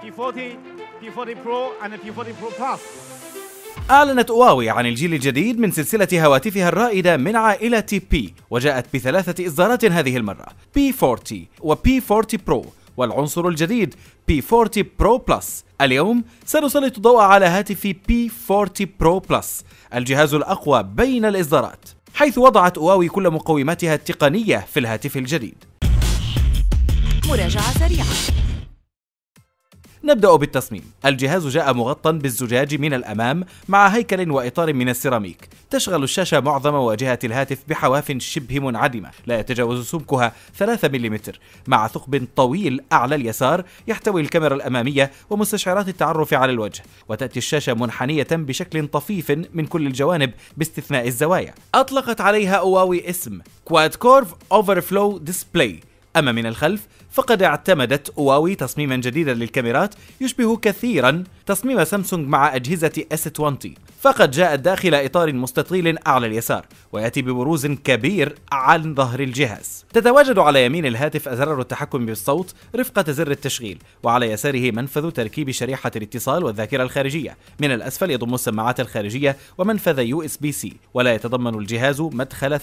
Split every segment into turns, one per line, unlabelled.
P40 P40 Pro and the P40 Pro Plus أعلنت أواوي عن الجيل الجديد من سلسلة هواتفها الرائدة من عائلة بي وجاءت بثلاثة إصدارات هذه المرة P40 و P40 Pro والعنصر الجديد P40 Pro Plus اليوم سنسلط الضوء على هاتف P40 Pro Plus الجهاز الأقوى بين الإصدارات حيث وضعت أواوي كل مقوماتها التقنية في الهاتف الجديد مراجعة سريعة نبدأ بالتصميم الجهاز جاء مغطى بالزجاج من الأمام مع هيكل وإطار من السيراميك تشغل الشاشة معظم واجهة الهاتف بحواف شبه منعدمة لا يتجاوز سمكها 3 ملم مع ثقب طويل أعلى اليسار يحتوي الكاميرا الأمامية ومستشعرات التعرف على الوجه وتأتي الشاشة منحنية بشكل طفيف من كل الجوانب باستثناء الزوايا أطلقت عليها أواوي اسم كواد كورف أوفرفلو ديسبلاي أما من الخلف فقد اعتمدت أواوي تصميما جديدا للكاميرات يشبه كثيرا تصميم سامسونج مع أجهزة S20 فقد جاءت داخل إطار مستطيل أعلى اليسار ويأتي ببروز كبير عن ظهر الجهاز تتواجد على يمين الهاتف أزرار التحكم بالصوت رفقة زر التشغيل وعلى يساره منفذ تركيب شريحة الاتصال والذاكرة الخارجية من الأسفل يضم السماعات الخارجية ومنفذ يو اس بي سي ولا يتضمن الجهاز مدخل 3.5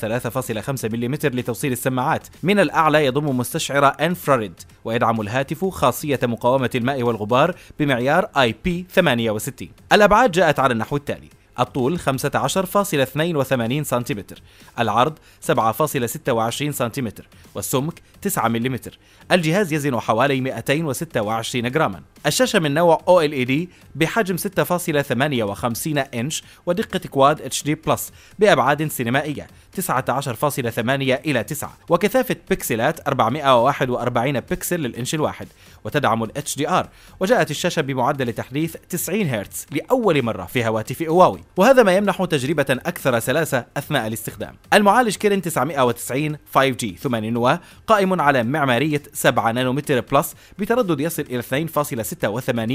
ملم لتوصيل السماعات من الأعلى يضم مستشعر انفراريد ويدعم الهاتف خاصية مقاومة الماء والغبار بمعيار اي بي 68 الأبعاد جاءت على النحو التالي الطول 15.82 سنتيمتر العرض 7.26 سنتيمتر والسمك 9 ملم الجهاز يزن حوالي 226 جراما الشاشة من نوع OLED بحجم 6.58 إنش ودقة كواد اتش دي بلس بأبعاد سينمائية 19.8 إلى 9 وكثافة بكسلات 441 بكسل للإنش الواحد وتدعم ال HDR وجاءت الشاشة بمعدل تحديث 90 هرتز لأول مرة في هواتف هواوي وهذا ما يمنح تجربة أكثر سلاسة أثناء الاستخدام المعالج كيرن 990 5G 8 نواة قائم على معمارية 7 نانومتر بلس بتردد يصل إلى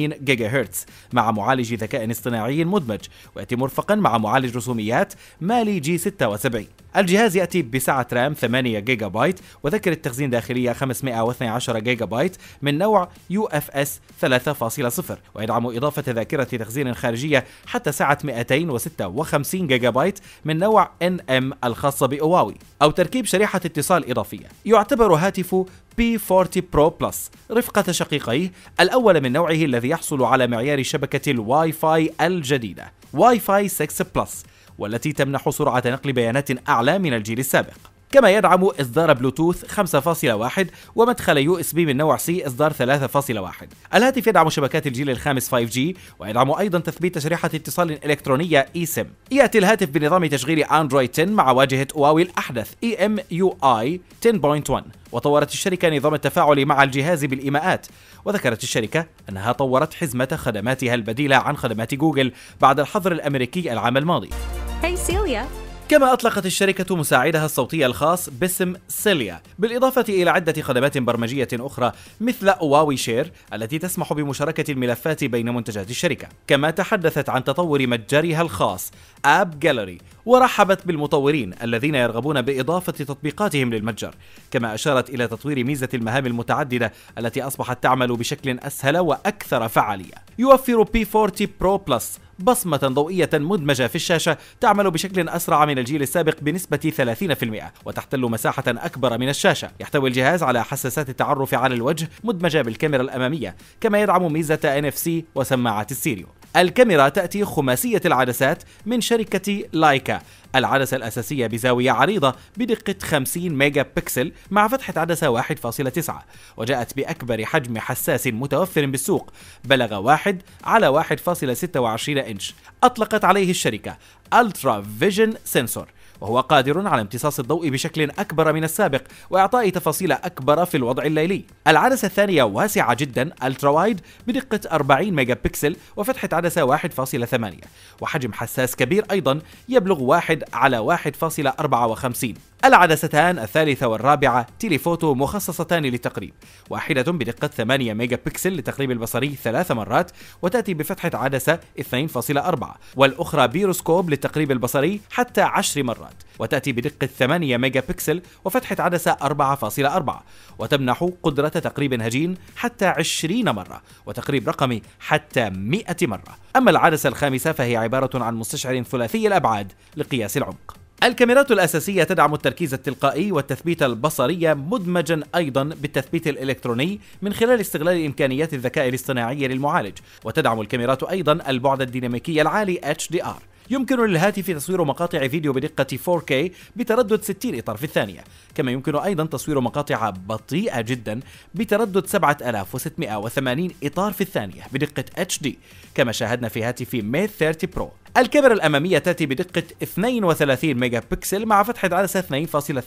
2.86 جيجا هرتز مع معالج ذكاء اصطناعي مدمج ويأتي مرفقا مع معالج رسوميات مالي جي 76 الجهاز يأتي بسعة رام 8 جيجا بايت وذكر تخزين داخلية 512 جيجا بايت من نوع يو اف اس 3.0 ويدعم إضافة ذاكرة تخزين خارجية حتى سعة 200 256 جيجا بايت من نوع NM الخاصة بأواوي أو تركيب شريحة اتصال إضافية يعتبر هاتف P40 Pro Plus رفقة شقيقيه الأول من نوعه الذي يحصل على معيار شبكة الواي فاي الجديدة واي فاي 6 بلس والتي تمنح سرعة نقل بيانات أعلى من الجيل السابق كما يدعم إصدار بلوتوث 5.1 ومدخل يو اس بي من نوع سي إصدار 3.1 الهاتف يدعم شبكات الجيل الخامس 5G ويدعم أيضا تثبيت شريحة اتصال إلكترونية اي سيم يأتي الهاتف بنظام تشغيل أندرويد 10 مع واجهة هواوي الأحدث اي ام يو اي 10.1 وطورت الشركة نظام التفاعل مع الجهاز بالإيماءات وذكرت الشركة أنها طورت حزمة خدماتها البديلة عن خدمات جوجل بعد الحظر الأمريكي العام الماضي Hey Celia كما أطلقت الشركة مساعدها الصوتي الخاص باسم سيليا بالإضافة إلى عدة خدمات برمجية أخرى مثل أواوي شير التي تسمح بمشاركة الملفات بين منتجات الشركة كما تحدثت عن تطور متجرها الخاص آب جاليري ورحبت بالمطورين الذين يرغبون بإضافة تطبيقاتهم للمتجر كما أشارت إلى تطوير ميزة المهام المتعددة التي أصبحت تعمل بشكل أسهل وأكثر فعالية يوفر P40 Pro Plus بصمة ضوئية مدمجة في الشاشة تعمل بشكل أسرع من الجيل السابق بنسبة 30% وتحتل مساحة أكبر من الشاشة يحتوي الجهاز على حساسات التعرف على الوجه مدمجة بالكاميرا الأمامية كما يدعم ميزة NFC وسماعات السيريو الكاميرا تأتي خماسية العدسات من شركة لايكا العدسة الأساسية بزاوية عريضة بدقة 50 ميجا بكسل مع فتحة عدسة 1.9 وجاءت بأكبر حجم حساس متوفر بالسوق بلغ 1 على 1.26 إنش أطلقت عليه الشركة ألترا فيجن سنسور وهو قادر على امتصاص الضوء بشكل أكبر من السابق وإعطاء تفاصيل أكبر في الوضع الليلي العدسة الثانية واسعة جدا ألترا وايد بدقة 40 ميجا بكسل وفتحة عدسة 1.8 وحجم حساس كبير أيضا يبلغ 1 على 1.54 العدستان الثالثة والرابعة تيليفوتو مخصصتان للتقريب واحدة بدقة 8 ميجا بكسل للتقريب البصري ثلاث مرات وتأتي بفتحة عدسة 2.4 والأخرى بيروسكوب للتقريب البصري حتى 10 مرات وتأتي بدقة 8 ميجا بكسل وفتحة عدسة 4.4 وتمنح قدرة تقريب هجين حتى 20 مرة وتقريب رقمي حتى 100 مرة أما العدسة الخامسة فهي عبارة عن مستشعر ثلاثي الأبعاد لقياس العمق الكاميرات الأساسية تدعم التركيز التلقائي والتثبيت البصري مدمجا أيضا بالتثبيت الإلكتروني من خلال استغلال إمكانيات الذكاء الاصطناعي للمعالج وتدعم الكاميرات أيضا البعد الديناميكي العالي HDR يمكن للهاتف تصوير مقاطع فيديو بدقة 4K بتردد 60 إطار في الثانية كما يمكن أيضا تصوير مقاطع بطيئة جدا بتردد 7680 إطار في الثانية بدقة HD كما شاهدنا في هاتف Mate 30 برو الكاميرا الأمامية تأتي بدقة 32 ميجا بكسل مع فتحة عدسة 2.2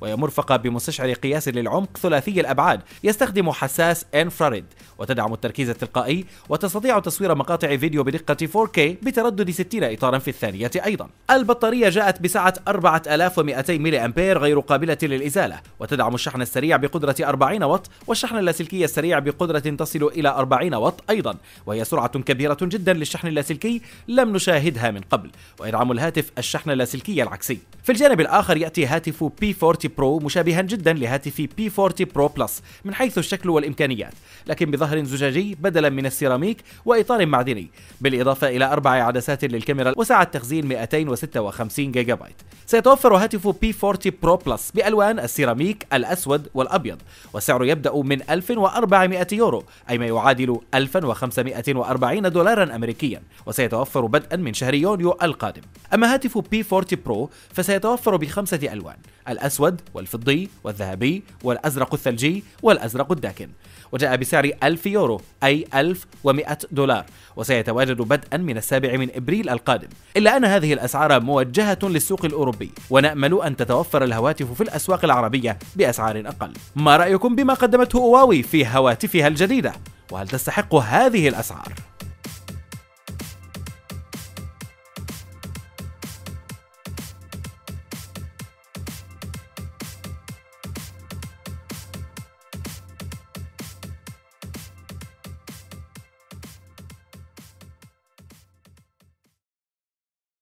وهي مرفقة بمستشعر قياس للعمق ثلاثي الأبعاد يستخدم حساس انفراريد وتدعم التركيز التلقائي وتستطيع تصوير مقاطع فيديو بدقة 4K بتردد 60 إطارا في الثانية أيضا البطارية جاءت بسعة 4200 ملي أمبير غير قابلة للإزالة وتدعم الشحن السريع بقدرة 40 واط والشحن اللاسلكي السريع بقدرة تصل إلى 40 واط أيضا وهي سرعة كبيرة جدا للشحن اللاسلكي لم نشاهد شهدها من قبل ويدعم الهاتف الشحن اللاسلكي العكسي في الجانب الآخر يأتي هاتف P40 Pro مشابها جدا لهاتف P40 Pro Plus من حيث الشكل والإمكانيات لكن بظهر زجاجي بدلا من السيراميك وإطار معدني بالإضافة إلى أربع عدسات للكاميرا وسعة تخزين 256 جيجا بايت سيتوفر هاتف P40 Pro Plus بألوان السيراميك الأسود والأبيض والسعر يبدأ من 1400 يورو أي ما يعادل 1540 دولارا أمريكيا وسيتوفر بدءا من شهر يونيو القادم أما هاتف P40 برو فسيتوفر بخمسة ألوان الأسود والفضي والذهبي والأزرق الثلجي والأزرق الداكن وجاء بسعر 1000 يورو أي 1100 دولار وسيتواجد بدءا من السابع من إبريل القادم إلا أن هذه الأسعار موجهة للسوق الأوروبي ونأمل أن تتوفر الهواتف في الأسواق العربية بأسعار أقل ما رأيكم بما قدمته هواوي في هواتفها الجديدة؟ وهل تستحق هذه الأسعار؟